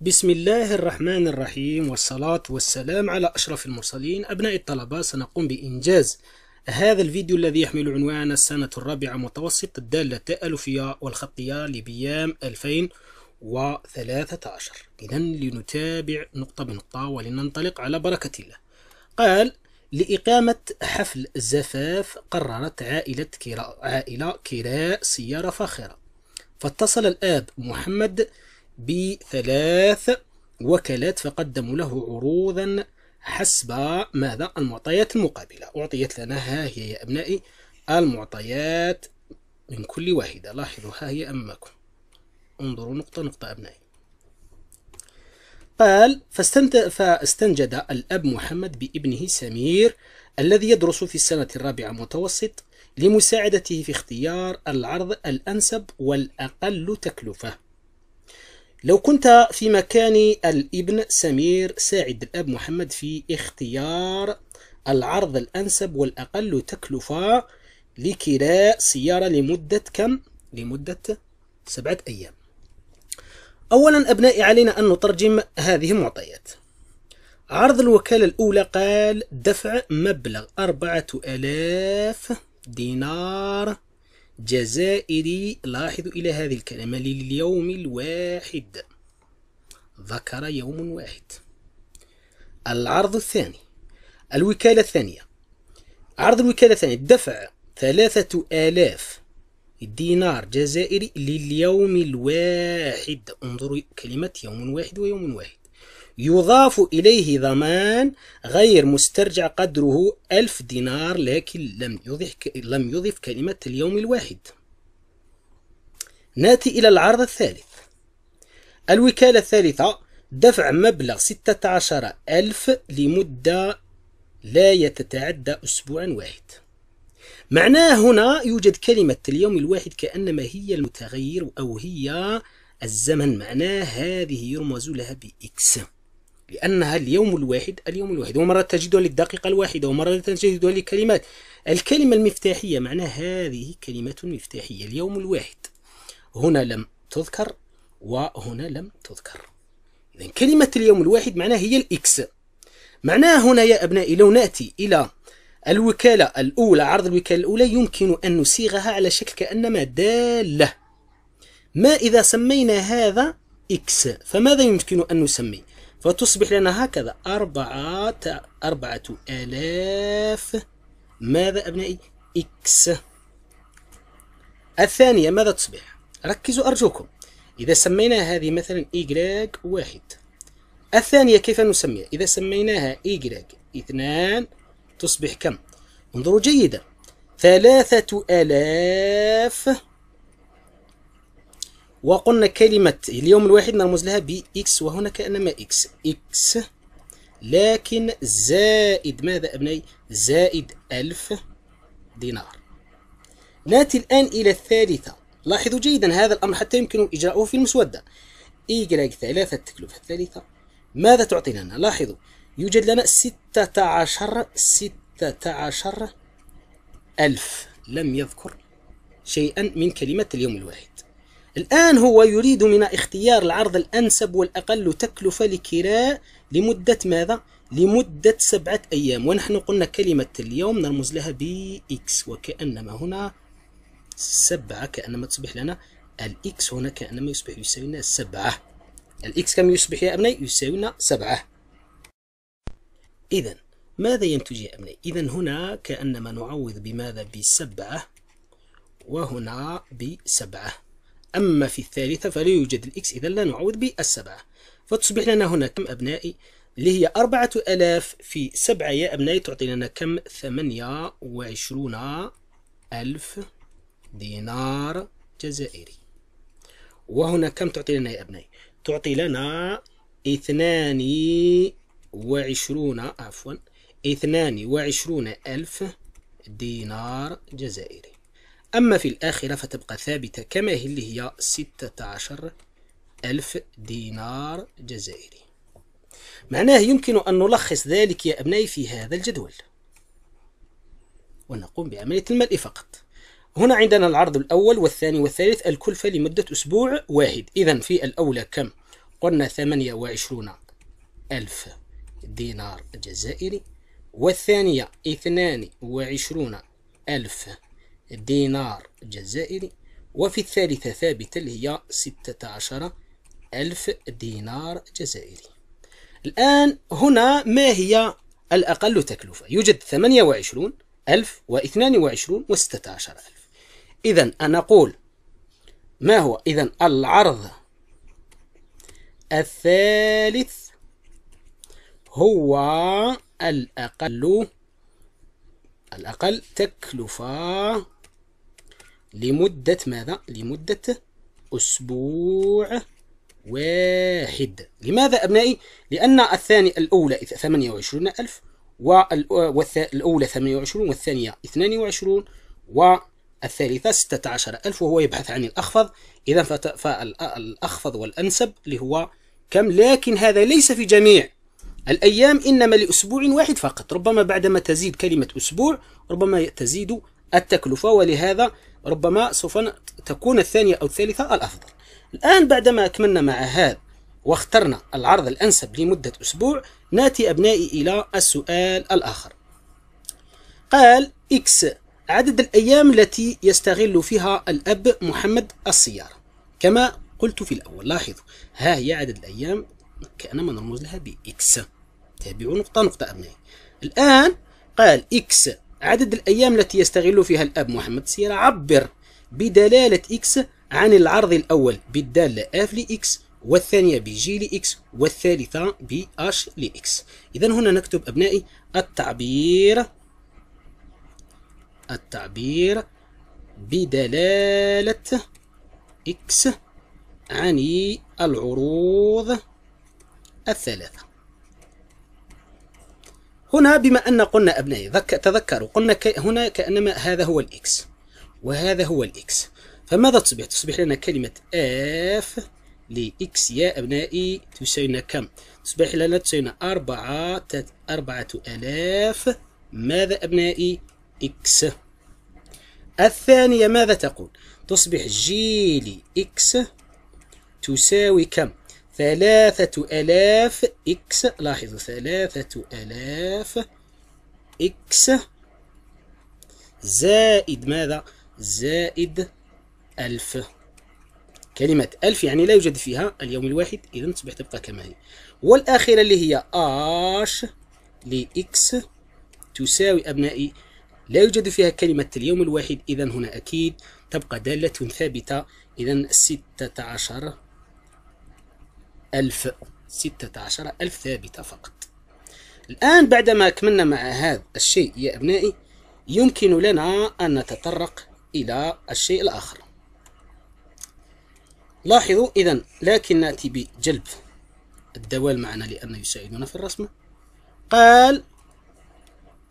بسم الله الرحمن الرحيم والصلاة والسلام على أشرف المرسلين أبناء الطلبة سنقوم بإنجاز هذا الفيديو الذي يحمل عنوان السنة الرابعة متوسط الدالة التألفية والخطية لبيام 2013 إذا لنتابع نقطة بنقطة ولننطلق على بركة الله قال لإقامة حفل زفاف قررت عائلة كراء, عائلة كراء سيارة فاخرة فاتصل الآب محمد بثلاث وكالات فقدموا له عروضا حسب ماذا المعطيات المقابلة أعطيت لنا ها هي يا أبنائي المعطيات من كل واحدة لاحظوا ها هي أمامكم انظروا نقطة نقطة أبنائي قال فاستنجد الأب محمد بابنه سمير الذي يدرس في السنة الرابعة متوسط لمساعدته في اختيار العرض الأنسب والأقل تكلفة لو كنت في مكان الابن سمير ساعد الأب محمد في اختيار العرض الأنسب والأقل تكلفة لكراء سيارة لمدة كم؟ لمدة سبعة أيام أولا أبنائي علينا أن نترجم هذه المعطيات عرض الوكالة الأولى قال دفع مبلغ أربعة آلاف دينار جزائري لاحظوا إلى هذه الكلمة لليوم الواحد ذكر يوم واحد العرض الثاني الوكالة الثانية عرض الوكالة الثانية دفع ثلاثة آلاف دينار جزائري لليوم الواحد انظروا كلمة يوم واحد ويوم واحد يضاف إليه ضمان غير مسترجع قدره ألف دينار لكن لم يضف, لم يضف كلمة اليوم الواحد ناتي إلى العرض الثالث الوكالة الثالثة دفع مبلغ 16 ألف لمدة لا يتتعدى أسبوعا واحد معناه هنا يوجد كلمة اليوم الواحد كأنما هي المتغير أو هي الزمن معناه هذه يرمز لها بإكس لأنها اليوم الواحد اليوم الواحد ومرة تجدها للدقيقة الواحدة ومرة تجدها لكلمات الكلمة المفتاحية معناها هذه كلمة مفتاحية اليوم الواحد هنا لم تذكر وهنا لم تذكر إذن كلمة اليوم الواحد معناها هي الإكس معناها هنا يا أبنائي لو نأتي إلى الوكالة الأولى عرض الوكالة الأولى يمكن أن نصيغها على شكل كأنما دالة ما إذا سمينا هذا إكس فماذا يمكن أن نسمي فتصبح لنا هكذا أربعة أربعة آلاف ماذا أبنائي إكس الثانية ماذا تصبح ركزوا أرجوكم إذا سمينا هذه مثلا إيجراج واحد الثانية كيف نسميها إذا سميناها إيجراج اثنان تصبح كم انظروا جيدا ثلاثة آلاف وقلنا كلمة اليوم الواحد نرمز لها بإكس وهنا كأنما إكس إكس لكن زائد ماذا أبنائي زائد ألف دينار نأتي الآن إلى الثالثة لاحظوا جيدا هذا الأمر حتى يمكن إجراؤه في المسودة y ثلاثة تكلفة الثالثة ماذا تعطي لنا لاحظوا يوجد لنا ستة عشر ستة عشر ألف لم يذكر شيئا من كلمة اليوم الواحد الآن هو يريد من اختيار العرض الأنسب والأقل تكلفة لكراء لمدة ماذا؟ لمدة سبعة أيام ونحن قلنا كلمة اليوم نرمز لها ب x وكأنما هنا سبعة كأنما تصبح لنا الإكس هنا كأنما يصبح يساوينا سبعة سبعة الإكس كم يصبح يا أبني؟ يساوينا سبعة إذا ماذا ينتج يا أبني؟ إذا هنا كأنما نعوض بماذا؟ بسبعة وهنا بسبعة أما في الثالثة فلا يوجد الإكس إذا لا نعوض بالسبعة فتصبح لنا هنا كم أبنائي اللي هي أربعة ألاف في سبعة يا أبنائي تعطي لنا كم ثمانية وعشرون ألف دينار جزائري وهنا كم تعطي لنا يا أبنائي تعطي لنا اثنان وعشرون عفوا اثنان وعشرون ألف دينار جزائري أما في الآخرة فتبقى ثابتة كما هي اللي هي ستة عشر ألف دينار جزائري معناه يمكن أن نلخص ذلك يا أبنائي في هذا الجدول ونقوم بعملية الملء فقط هنا عندنا العرض الأول والثاني والثالث الكلفة لمدة أسبوع واحد إذا في الأولى كم؟ قلنا 28 ألف دينار جزائري والثانية 22 ألف دينار جزائري وفي الثالثة ثابتة اللي هي 16 ألف دينار جزائري الآن هنا ما هي الأقل تكلفة يوجد 28 ألف و22 و16 ألف إذا أنا أقول ما هو إذا العرض الثالث هو الأقل الأقل تكلفة لمدة ماذا؟ لمدة أسبوع واحد لماذا أبنائي؟ لأن الثاني الأولى 28 ألف والأولى 28 والثانية 22 والثالثة 16 ألف وهو يبحث عن الأخفض إذا فالأخفض والأنسب اللي هو كم لكن هذا ليس في جميع الأيام إنما لأسبوع واحد فقط ربما بعدما تزيد كلمة أسبوع ربما تزيد التكلفة ولهذا ربما سوف تكون الثانية أو الثالثة الأفضل الآن بعدما أكملنا مع هذا واخترنا العرض الأنسب لمدة أسبوع ناتي أبنائي إلى السؤال الآخر قال إكس عدد الأيام التي يستغل فيها الأب محمد السيارة كما قلت في الأول لاحظوا ها هي عدد الأيام كأنما نرمز لها بإكس تابعوا نقطة نقطة أبنائي الآن قال إكس عدد الأيام التي يستغل فيها الأب محمد سيرة عبر بدلالة إكس عن العرض الأول بالدالة اف لإكس والثانية بجي لإكس والثالثة بأش لإكس إذا هنا نكتب أبنائي التعبير التعبير بدلالة إكس عن العروض الثلاثة هنا بما أن قلنا أبنائي تذكروا قلنا ك... هنا كأنما هذا هو الإكس وهذا هو الإكس فماذا تصبح؟ تصبح لنا كلمة إف لإكس يا أبنائي تساوينا كم؟ تصبح لنا تساوينا أربعة أربعة آلاف ماذا أبنائي؟ إكس الثانية ماذا تقول؟ تصبح جي لإكس تساوي كم؟ ثلاثة ألاف إكس لاحظوا ثلاثة ألاف إكس زائد ماذا؟ زائد ألف كلمة ألف يعني لا يوجد فيها اليوم الواحد إذا تصبح تبقى كما هي والأخيرة اللي هي آش لإكس تساوي أبنائي لا يوجد فيها كلمة اليوم الواحد إذا هنا أكيد تبقى دالة ثابتة إذا ستة عشر ألف ستة عشر ألف ثابتة فقط الآن بعدما أكملنا مع هذا الشيء يا أبنائي يمكن لنا أن نتطرق إلى الشيء الآخر لاحظوا إذا لكن نأتي بجلب الدوال معنا لأنه يساعدنا في الرسمة قال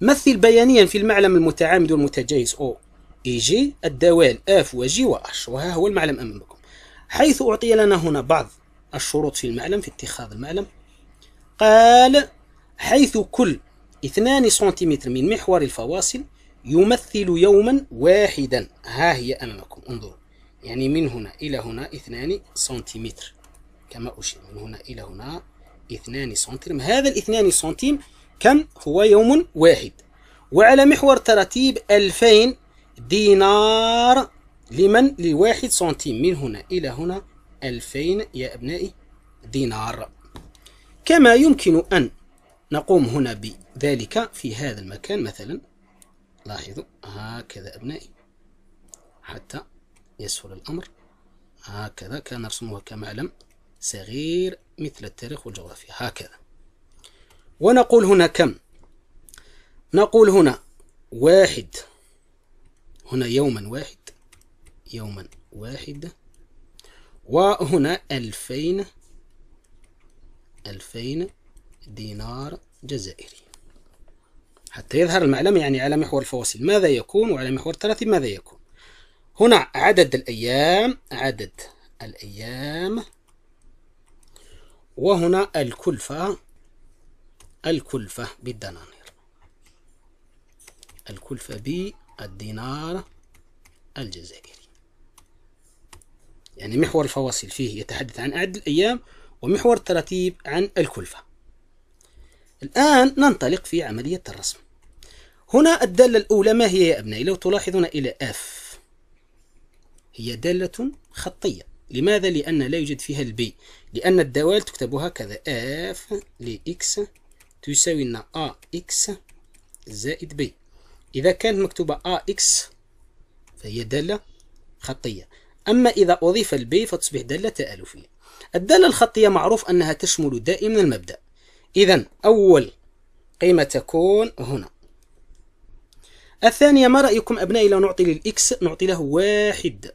مثل بيانيا في المعلم المتعامد والمتجايز أو إي جي الدوال اف وجي واش وها هو المعلم أمامكم حيث أعطي لنا هنا بعض الشروط في المعلم في اتخاذ المعلم قال حيث كل 2 سنتيمتر من محور الفواصل يمثل يوما واحدا ها هي أمامكم انظروا يعني من هنا إلى هنا 2 سنتيمتر كما أشير من هنا إلى هنا 2 سنتيم هذا الاثنان سنتيم كم هو يوم واحد وعلى محور ترتيب 2000 دينار لمن لواحد سنتيم من هنا إلى هنا 2000 يا أبنائي دينار كما يمكن أن نقوم هنا بذلك في هذا المكان مثلا لاحظوا هكذا أبنائي حتى يسهل الأمر هكذا كان نرسمها علم صغير مثل التاريخ والجغرافيا هكذا ونقول هنا كم نقول هنا واحد هنا يوما واحد يوما واحد وهنا ألفين ألفين دينار جزائري حتى يظهر المعلم يعني على محور الفواصل ماذا يكون وعلى محور الثلاث ماذا يكون هنا عدد الأيام عدد الأيام وهنا الكلفة الكلفة بالدنانير الكلفة بالدينار الجزائري يعني محور الفواصل فيه يتحدث عن عدد الأيام ومحور الترتيب عن الكلفة الآن ننطلق في عملية الرسم هنا الدالة الأولى ما هي يا أبنائي لو تلاحظون إلى F هي دالة خطية لماذا؟ لأن لا يوجد فيها البي لأن الدوال تكتب هكذا F لإكس تساوي لنا AX زائد بي إذا كانت مكتوبة AX فهي دالة خطية أما إذا أضيف البي فتصبح دالة تآلفية الدالة الخطية معروف أنها تشمل دائما المبدأ إذا أول قيمة تكون هنا الثانية ما رأيكم أبنائي لو نعطي للإكس نعطي له واحد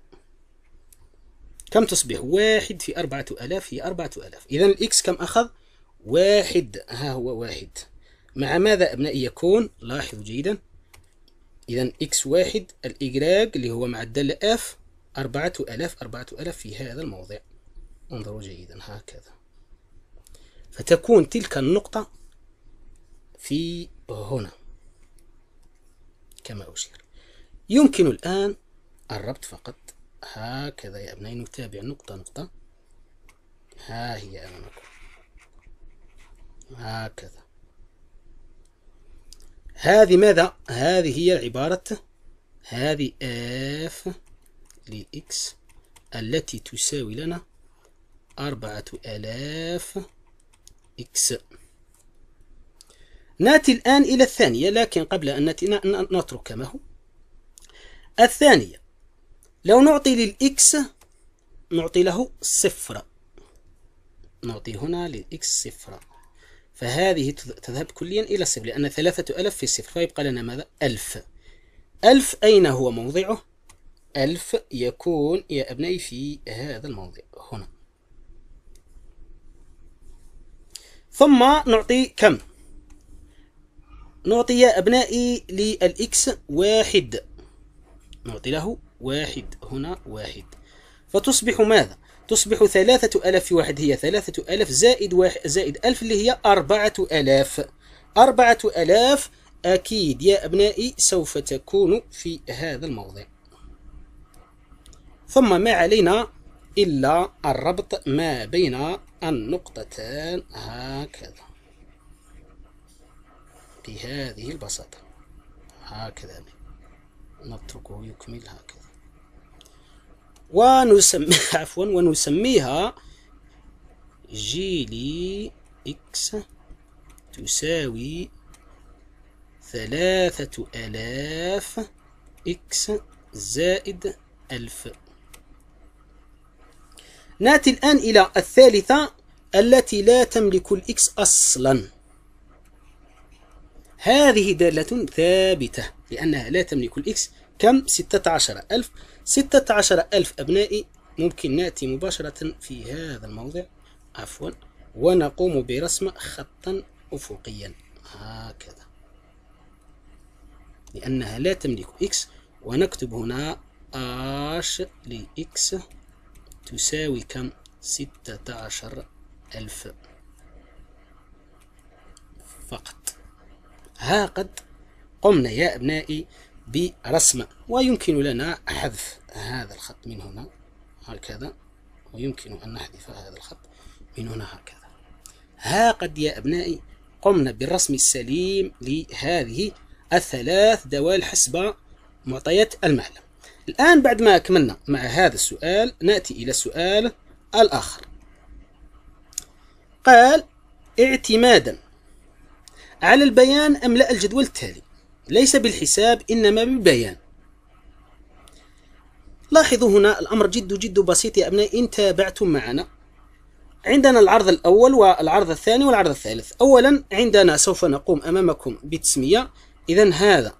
كم تصبح واحد في أربعة ألاف هي أربعة ألاف إذا الإكس كم أخذ واحد ها هو واحد مع ماذا أبنائي يكون لاحظوا جيدا إذا إكس واحد الإجراج اللي هو مع الدالة اف أربعة ألاف أربعة ألاف في هذا الموضع انظروا جيدا هكذا فتكون تلك النقطة في هنا كما أشير يمكن الآن الربط فقط هكذا يا أبنائي نتابع نقطة نقطة ها هي أمامكم هكذا هذه ماذا؟ هذه هي عبارة هذه اف لإكس التي تساوي لنا أربعة آلاف إكس نأتي الآن إلى الثانية لكن قبل أن نأتي نترك ما هو الثانية لو نعطي للإكس نعطي له صفر نعطي هنا للإكس صفر فهذه تذهب كليا إلى صفر لأن ثلاثة ألف في صفر فيبقى لنا ماذا؟ ألف ألف أين هو موضعه؟ ألف يكون يا أبنائي في هذا الموضع هنا ثم نعطي كم نعطي يا أبنائي للإكس واحد نعطي له واحد هنا واحد فتصبح ماذا؟ تصبح ثلاثة ألف في واحد هي ثلاثة ألف زائد واحد زائد ألف اللي هي أربعة ألاف أربعة ألاف أكيد يا أبنائي سوف تكون في هذا الموضع ثم ما علينا إلا الربط ما بين النقطتان هكذا بهذه البساطة هكذا نتركه يكمل هكذا ونسمي عفوا ونسميها جيلي إكس تساوي ثلاثة آلاف إكس زائد ألف ناتي الآن إلى الثالثة التي لا تملك الإكس أصلا هذه دالة ثابتة لأنها لا تملك الإكس كم؟ ألف عشر ألف أبنائي ممكن نأتي مباشرة في هذا الموضع عفوا ونقوم برسم خطا أفقيا هكذا لأنها لا تملك إكس ونكتب هنا أش لإكس تساوي كم ستة عشر ألف فقط ها قد قمنا يا أبنائي برسم ويمكن لنا حذف هذا الخط من هنا هكذا ويمكن أن نحذف هذا الخط من هنا هكذا ها قد يا أبنائي قمنا بالرسم السليم لهذه الثلاث دوال حسب معطيات المعلم الآن بعد ما أكملنا مع هذا السؤال نأتي إلى السؤال الآخر قال اعتمادا على البيان أملأ الجدول التالي ليس بالحساب إنما بالبيان لاحظوا هنا الأمر جد جد بسيط يا أبنائي إن تابعتم معنا عندنا العرض الأول والعرض الثاني والعرض الثالث أولا عندنا سوف نقوم أمامكم بتسمية إذا هذا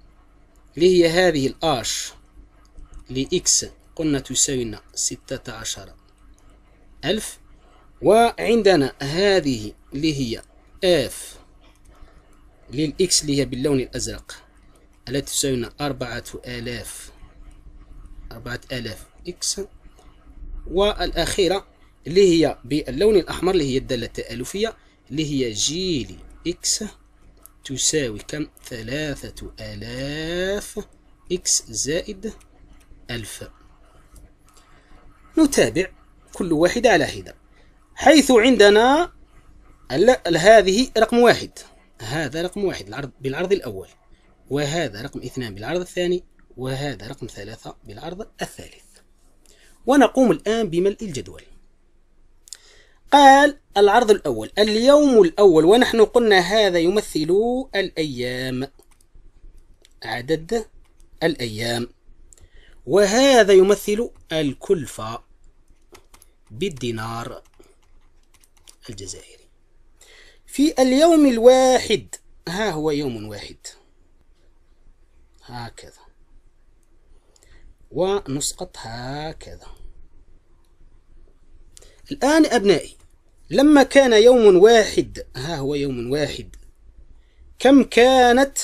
اللي هي هذه الآش لإكس قلنا تساوي لنا ستة عشر ألف وعندنا هذه اللي هي اف للإكس اللي هي باللون الأزرق التي تساوي لنا أربعة آلاف أربعة آلاف إكس والأخيرة اللي هي باللون الأحمر اللي هي الدالة التآلفية اللي هي جيلي إكس تساوي كم ثلاثة آلاف إكس زائد ألف نتابع كل واحدة على حدة حيث عندنا هذه رقم واحد هذا رقم واحد العرض بالعرض الأول وهذا رقم اثنان بالعرض الثاني وهذا رقم ثلاثة بالعرض الثالث ونقوم الآن بملء الجدول قال العرض الأول اليوم الأول ونحن قلنا هذا يمثل الأيام عدد الأيام وهذا يمثل الكلفة بالدينار الجزائري في اليوم الواحد ها هو يوم واحد هكذا ونسقط هكذا الآن أبنائي لما كان يوم واحد ها هو يوم واحد كم كانت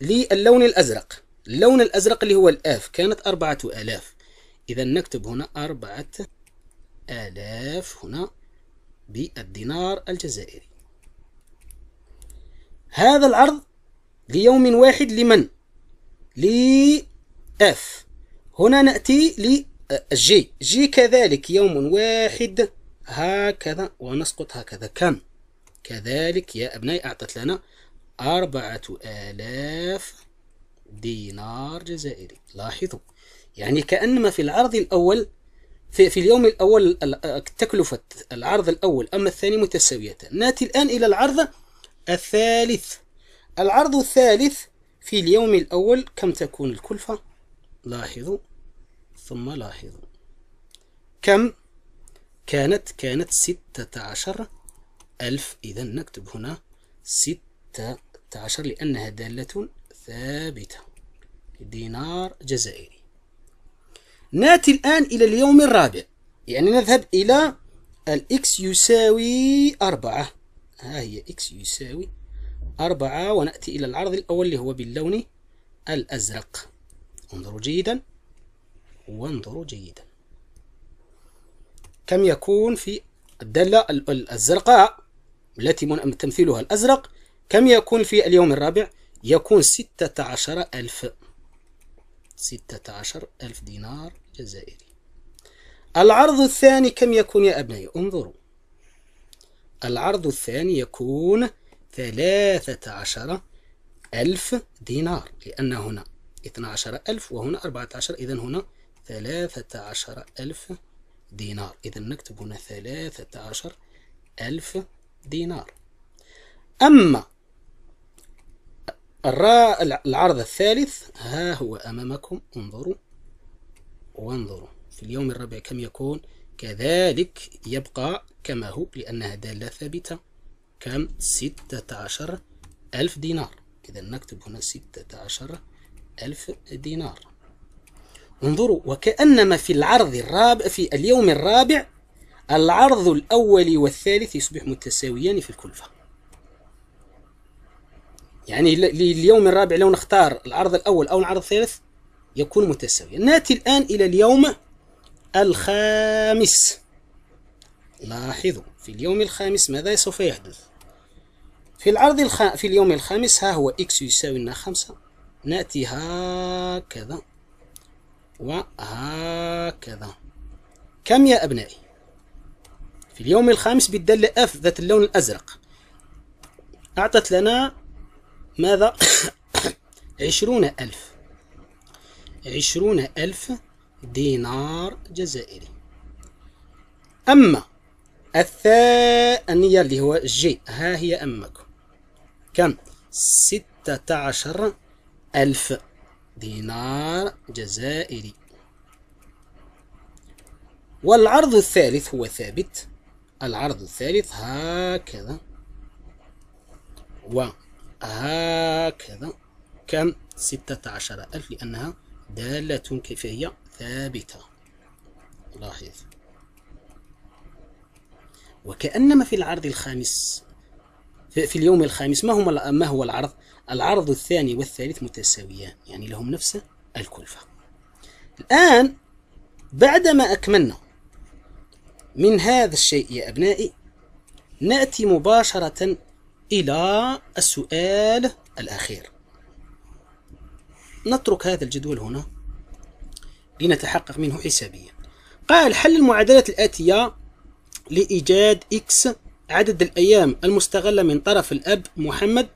للون الأزرق اللون الأزرق اللي هو الآف كانت أربعة آلاف إذا نكتب هنا أربعة آلاف هنا بالدينار الجزائري هذا العرض ليوم واحد لمن؟ لأف هنا نأتي لجي جي كذلك يوم واحد هكذا ونسقط هكذا كم؟ كذلك يا أبنائي أعطت لنا أربعة آلاف دينار جزائري لاحظوا يعني كأنما في العرض الأول في, في اليوم الأول تكلفة العرض الأول أما الثاني متساويتان نأتي الآن إلى العرض الثالث العرض الثالث في اليوم الأول كم تكون الكلفة لاحظوا ثم لاحظوا كم كانت كانت ستة عشر ألف إذا نكتب هنا ستة عشر لأنها دالة ثابتة دينار جزائري نأتي الآن إلى اليوم الرابع يعني نذهب إلى الإكس يساوي أربعة ها هي إكس يساوي أربعة ونأتي إلى العرض الأول اللي هو باللون الأزرق انظروا جيدا وانظروا جيدا كم يكون في الدالة الزرقاء التي تمثيلها الأزرق كم يكون في اليوم الرابع؟ يكون ستة عشر ألف ستة عشر ألف دينار جزائري العرض الثاني كم يكون يا أبنائي انظروا العرض الثاني يكون ثلاثة عشر ألف دينار لأن هنا اثنا عشر ألف وهنا أربعة عشر إذن هنا ثلاثة عشر ألف دينار إذا نكتب هنا ثلاثة عشر ألف دينار أما العرض الثالث ها هو أمامكم انظروا وانظروا في اليوم الرابع كم يكون كذلك يبقى كما هو لأنها دالة ثابتة كم ستة عشر ألف دينار إذا نكتب هنا ستة عشر ألف دينار انظروا وكأنما في العرض الرابع في اليوم الرابع العرض الأول والثالث يصبح متساويان في الكلفة يعني لليوم الرابع لو نختار العرض الأول أو العرض الثالث يكون متساويا نأتي الآن إلى اليوم الخامس لاحظوا في اليوم الخامس ماذا سوف يحدث في العرض الخ... في اليوم الخامس ها هو إكس يساوي لنا خمسة نأتي هكذا وهكذا كم يا أبنائي في اليوم الخامس بالدالة اف ذات اللون الأزرق أعطت لنا ماذا عشرون ألف عشرون ألف دينار جزائري أما الثانية اللي هو جي ها هي أمك كم ستة عشر ألف دينار جزائري والعرض الثالث هو ثابت العرض الثالث هكذا و هكذا كم ستة عشر ألف لأنها دالة كيفية ثابتة لاحظ وكأنما في العرض الخامس في اليوم الخامس ما هما ما هو العرض؟ العرض الثاني والثالث متساويان يعني لهم نفس الكلفة. الآن بعدما أكملنا من هذا الشيء يا أبنائي نأتي مباشرة إلى السؤال الأخير نترك هذا الجدول هنا لنتحقق منه حسابيا قال حل المعادلات الآتية لإيجاد إكس عدد الأيام المستغلة من طرف الأب محمد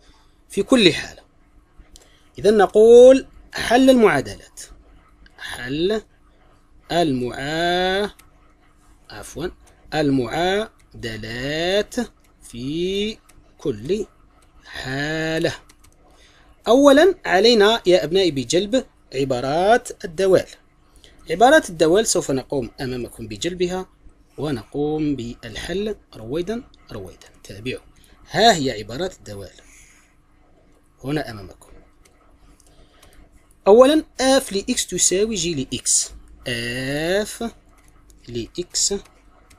في كل حالة إذا نقول حل المعادلات حل المعا عفوا المعادلات في كل حالة أولا علينا يا أبنائي بجلب عبارات الدوال عبارات الدوال سوف نقوم أمامكم بجلبها ونقوم بالحل رويدا رويدا تابعوا ها هي عبارات الدوال هنا أمامكم أولا اف لإكس تساوي جي لإكس اف لإكس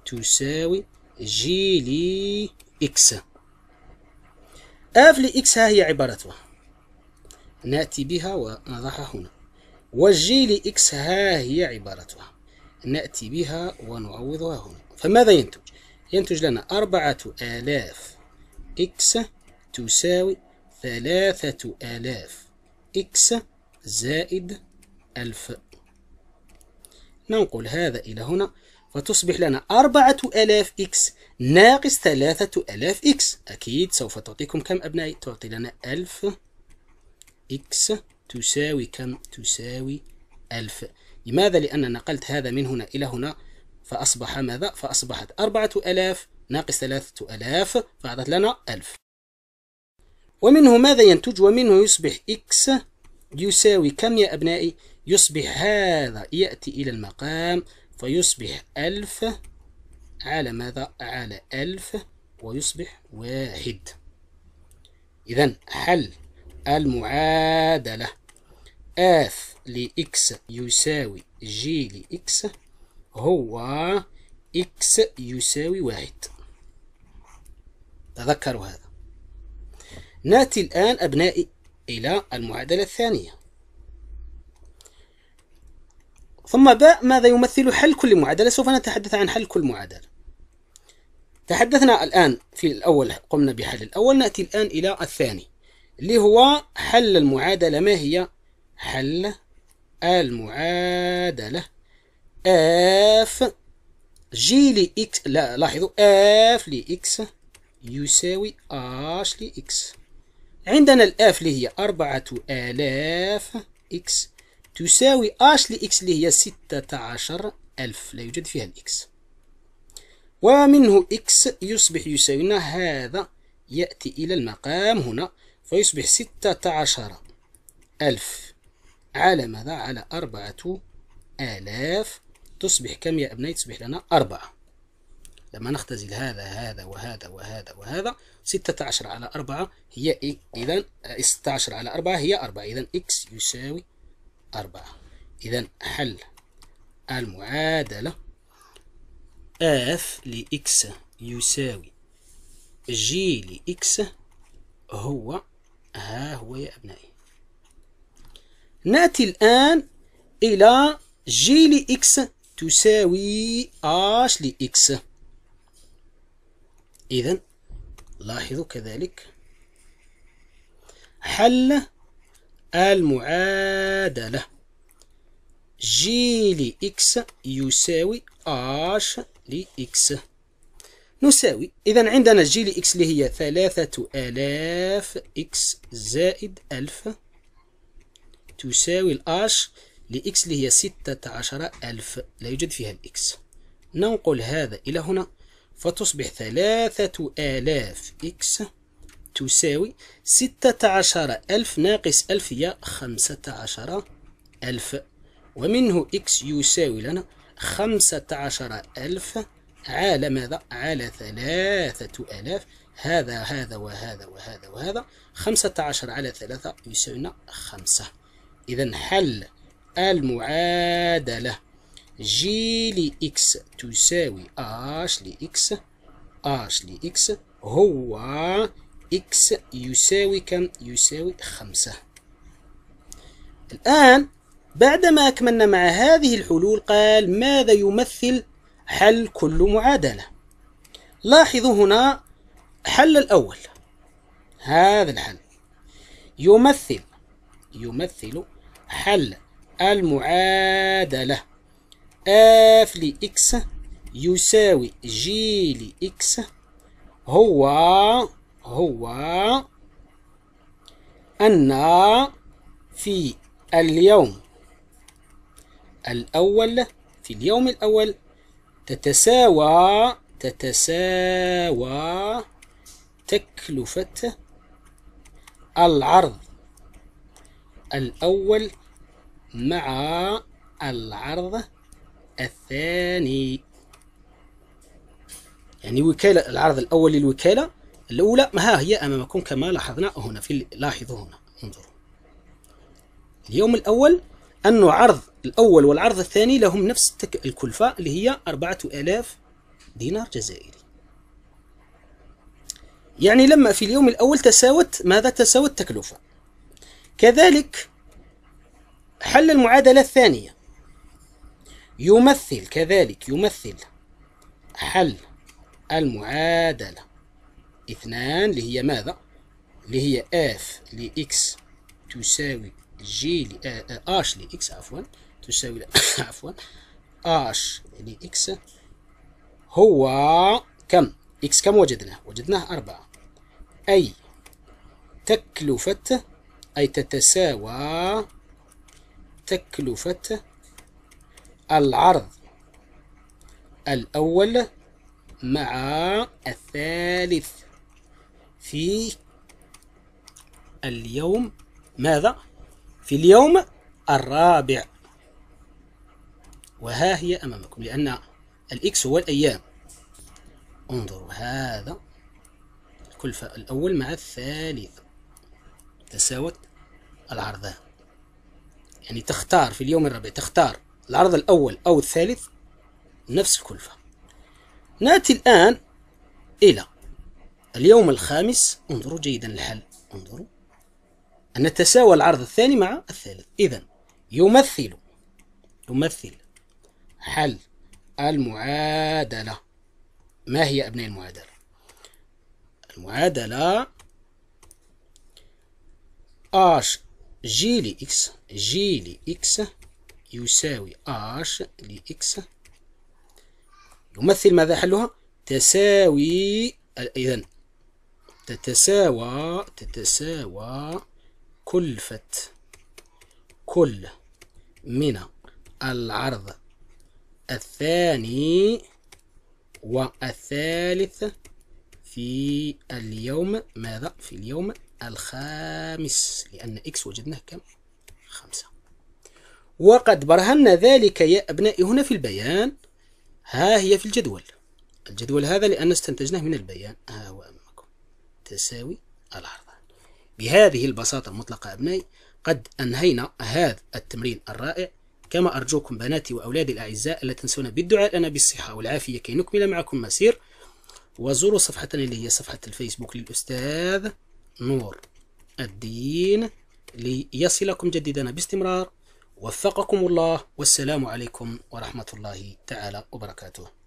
تساوي جي لإكس اف لإكس ها هي عبارتها نأتي بها ونضعها هنا والجي لإكس ها هي عبارتها نأتي بها ونعوضها هنا فماذا ينتج؟ ينتج لنا أربعة آلاف إكس تساوي ثلاثة آلاف إكس زائد ألف ننقل هذا إلى هنا فتصبح لنا أربعة آلاف إكس ناقص ثلاثة ألاف إكس أكيد سوف تعطيكم كم أبنائي تعطي لنا ألف إكس تساوي كم تساوي ألف لماذا لأن نقلت هذا من هنا إلى هنا فأصبح ماذا فأصبحت أربعة ألاف ناقص ثلاثة ألاف فأعطت لنا ألف ومنه ماذا ينتج ومنه يصبح إكس يساوي كم يا أبنائي يصبح هذا يأتي إلى المقام فيصبح ألف على ماذا؟ على ألف ويصبح واحد إذا حل المعادلة اف لإكس يساوي جي لإكس هو إكس يساوي واحد تذكروا هذا نأتي الآن أبنائي إلى المعادلة الثانية ثم باء ماذا يمثل حل كل معادلة سوف نتحدث عن حل كل معادلة تحدثنا الآن في الأول قمنا بحل الأول نأتي الآن إلى الثاني اللي هو حل المعادلة ما هي حل المعادلة اف جي لإكس لا لاحظوا اف لإكس يساوي اش لإكس عندنا الاف اللي هي أربعة آلاف إكس تساوي اش لإكس اللي هي ستة عشر ألف لا يوجد فيها الإكس ومنه إكس يصبح يساوينا هذا يأتي إلى المقام هنا فيصبح ستة عشر ألف على ماذا؟ على أربعة آلاف تصبح كم يا أبنائي؟ تصبح لنا أربعة لما نختزل هذا هذا وهذا وهذا وهذا عشر على أربعة هي إذا ستة عشر على أربعة هي أربعة إذا إكس يساوي أربعة إذا حل المعادلة اف لإكس يساوي جي لإكس هو ها هو يا أبنائي نأتي الآن إلى جي لإكس تساوي اش لإكس إذا لاحظوا كذلك حل المعادلة جي لإكس يساوي اش لإكس نساوي إذا عندنا جي لإكس اللي هي ثلاثة آلاف إكس زائد ألف تساوي الأش لإكس اللي هي ستة عشر ألف لا يوجد فيها الإكس ننقل هذا إلى هنا فتصبح ثلاثة آلاف إكس تساوي ستة عشر ألف ناقص ألف هي خمسة عشر ألف ومنه إكس يساوي لنا خمسة عشر ألف على ماذا؟ على ثلاثة ألاف هذا هذا وهذا وهذا وهذا خمسة عشر على ثلاثة يساوينا خمسة إذا حل المعادلة لي لإكس تساوي أش لإكس أش لإكس هو إكس يساوي كم؟ يساوي خمسة الآن بعدما أكملنا مع هذه الحلول قال ماذا يمثل حل كل معادلة لاحظوا هنا حل الأول هذا الحل يمثل يمثل حل المعادلة اف لإكس يساوي جي لإكس هو هو أن في اليوم الأول في اليوم الأول تتساوى تتساوى تكلفة العرض الأول مع العرض الثاني يعني وكالة العرض الأول للوكالة الأولى ها هي أمامكم كما لاحظنا هنا في لاحظوا هنا انظروا اليوم الأول أن عرض الأول والعرض الثاني لهم نفس الكلفة اللي هي 4000 دينار جزائري يعني لما في اليوم الأول تساوت ماذا تساوت التكلفة كذلك حل المعادلة الثانية يمثل كذلك يمثل حل المعادلة اثنان اللي هي ماذا اللي هي اف لإكس تساوي جي اش لإكس عفوا تساوي عفوا اش لإكس هو كم؟ إكس كم وجدناه؟ وجدناه أربعة أي تكلفة أي تتساوى تكلفة العرض الأول مع الثالث في اليوم ماذا؟ في اليوم الرابع وها هي أمامكم لأن الإكس هو الأيام انظروا هذا الكلفة الأول مع الثالث تساوت العرضان يعني تختار في اليوم الرابع تختار العرض الأول أو الثالث نفس الكلفة نأتي الآن إلى اليوم الخامس انظروا جيدا الحل انظروا أن تساوى العرض الثاني مع الثالث إذا يمثل يمثل حل المعادلة ما هي أبناء المعادلة المعادلة أش جي لإكس جي لإكس يساوي لي لإكس يمثل ماذا حلها تساوي إذا تتساوى تتساوى كلفة كل من العرض الثاني والثالث في اليوم ماذا؟ في اليوم الخامس لأن إكس وجدناه كم؟ خمسة وقد برهنا ذلك يا أبنائي هنا في البيان ها هي في الجدول الجدول هذا لأن استنتجناه من البيان ها هو أمامكم تساوي العرض بهذه البساطة المطلقة أبنائي قد أنهينا هذا التمرين الرائع كما أرجوكم بناتي وأولادي الأعزاء لا تنسونا بالدعاء لنا بالصحة والعافية كي نكمل معكم مسير وزوروا صفحتنا اللي هي صفحة الفيسبوك للأستاذ نور الدين ليصلكم جديدنا باستمرار وفقكم الله والسلام عليكم ورحمة الله تعالى وبركاته